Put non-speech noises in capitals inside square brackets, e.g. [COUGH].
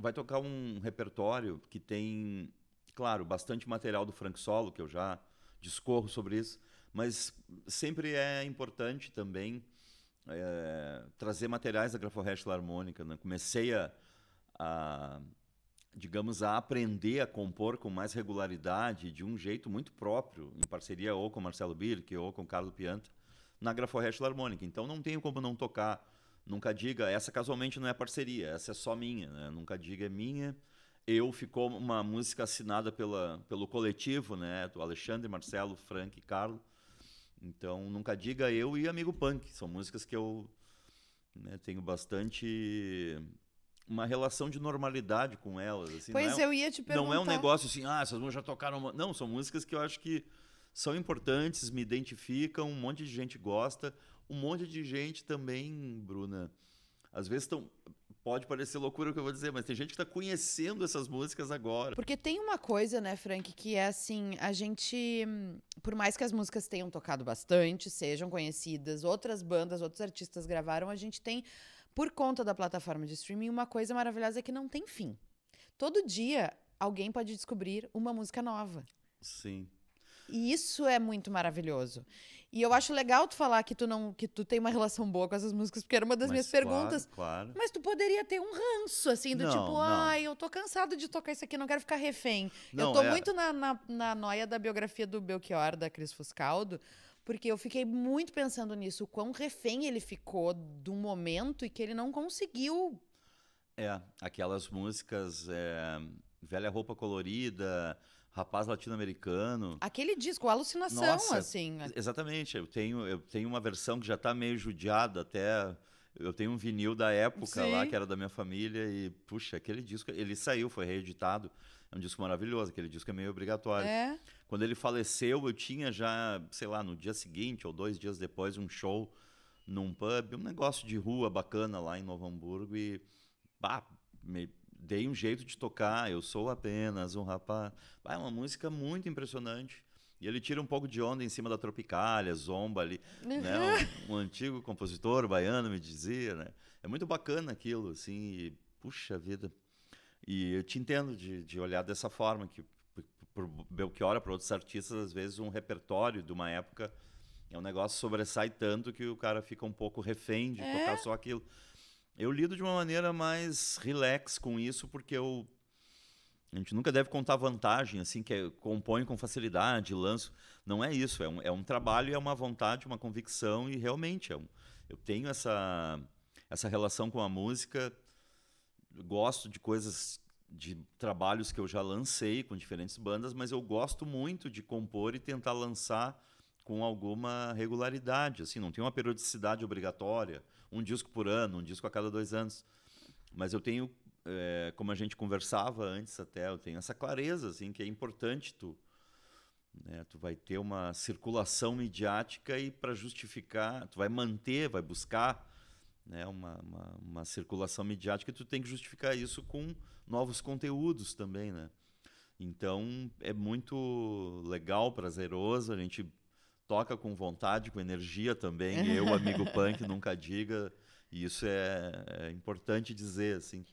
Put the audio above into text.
vai tocar um repertório que tem, claro, bastante material do Frank Solo, que eu já discorro sobre isso, mas sempre é importante também é, trazer materiais da Graforest harmônica. Né? Comecei a, a, digamos, a aprender a compor com mais regularidade, de um jeito muito próprio, em parceria ou com Marcelo Birk ou com Carlos Pianta, na Graforest harmônica. Então não tenho como não tocar Nunca diga, essa casualmente não é parceria, essa é só minha, né? Nunca diga é minha. Eu ficou uma música assinada pela, pelo coletivo, né? Do Alexandre, Marcelo, Frank e Carlo. Então, Nunca Diga Eu e Amigo Punk. São músicas que eu né, tenho bastante. Uma relação de normalidade com elas. Assim, pois é eu ia te perguntar. Não é um negócio assim, ah, essas músicas já tocaram. Não, são músicas que eu acho que são importantes, me identificam, um monte de gente gosta um monte de gente também, Bruna. Às vezes tão, pode parecer loucura o que eu vou dizer, mas tem gente que está conhecendo essas músicas agora. Porque tem uma coisa, né, Frank, que é assim, a gente, por mais que as músicas tenham tocado bastante, sejam conhecidas, outras bandas, outros artistas gravaram, a gente tem por conta da plataforma de streaming uma coisa maravilhosa que não tem fim. Todo dia alguém pode descobrir uma música nova. Sim. E isso é muito maravilhoso. E eu acho legal tu falar que tu não que tu tem uma relação boa com essas músicas, porque era uma das Mas minhas claro, perguntas. Claro. Mas tu poderia ter um ranço, assim, do não, tipo, ai, eu tô cansado de tocar isso aqui, não quero ficar refém. Não, eu tô é... muito na, na, na noia da biografia do Belchior, da Cris Fuscaldo, porque eu fiquei muito pensando nisso, o quão refém ele ficou do momento e que ele não conseguiu é, aquelas músicas é, Velha Roupa Colorida, Rapaz Latino-Americano. Aquele disco, Alucinação, Nossa, assim. Né? Exatamente. Eu tenho, eu tenho uma versão que já está meio judiada até. Eu tenho um vinil da época Sim. lá, que era da minha família, e, puxa, aquele disco, ele saiu, foi reeditado. É um disco maravilhoso, aquele disco é meio obrigatório. É. Quando ele faleceu, eu tinha já, sei lá, no dia seguinte ou dois dias depois, um show num pub, um negócio de rua bacana lá em Novo Hamburgo, e bah, me dei um jeito de tocar, eu sou apenas um rapaz. Bah, é uma música muito impressionante. E ele tira um pouco de onda em cima da Tropicália, Zomba ali, né? uhum. né? Um, um, antigo compositor baiano me dizia, né? É muito bacana aquilo, assim, e, puxa vida. E eu te entendo de, de olhar dessa forma, que por Belchior, para outros artistas, às vezes um repertório de uma época é um negócio sobressai tanto que o cara fica um pouco refém de é? tocar só aquilo. Eu lido de uma maneira mais relax com isso, porque eu. A gente nunca deve contar vantagem, assim, que é, compõe com facilidade, lanço. Não é isso. É um, é um trabalho, é uma vontade, uma convicção, e realmente é um, eu tenho essa, essa relação com a música. Gosto de coisas, de trabalhos que eu já lancei com diferentes bandas, mas eu gosto muito de compor e tentar lançar com alguma regularidade, assim, não tem uma periodicidade obrigatória, um disco por ano, um disco a cada dois anos. Mas eu tenho, é, como a gente conversava antes até, eu tenho essa clareza, assim, que é importante tu, né, tu vai ter uma circulação midiática e para justificar, tu vai manter, vai buscar né, uma, uma, uma, circulação midiática e tu tem que justificar isso com novos conteúdos também, né? Então é muito legal, prazeroso, a gente toca com vontade, com energia também. Eu, [LAUGHS] amigo punk, nunca diga. E isso é, é importante dizer, assim.